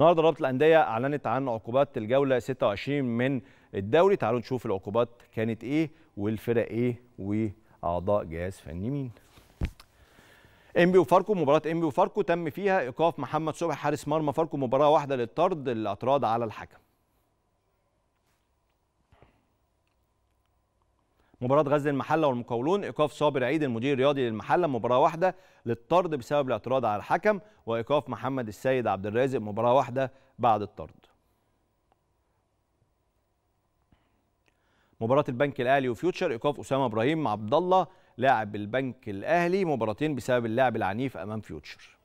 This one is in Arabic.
النهارده رابطه الانديه اعلنت عن عقوبات الجوله 26 من الدوري تعالوا نشوف العقوبات كانت ايه والفرق ايه واعضاء جهاز فني مين انبي وفاركو مباراه انبي وفاركو تم فيها ايقاف محمد صبحي حارس مرمى فاركو مباراه واحده للطرد الاعتراض على الحكم مباراة غزل المحلة والمقاولون إيقاف صابر عيد المدير الرياضي للمحلة مباراة واحدة للطرد بسبب الاعتراض على الحكم وإيقاف محمد السيد عبد الرازق مباراة واحدة بعد الطرد مباراة البنك الأهلي وفيوتشر إيقاف أسامة إبراهيم عبد الله لاعب البنك الأهلي مباراتين بسبب اللعب العنيف أمام فيوتشر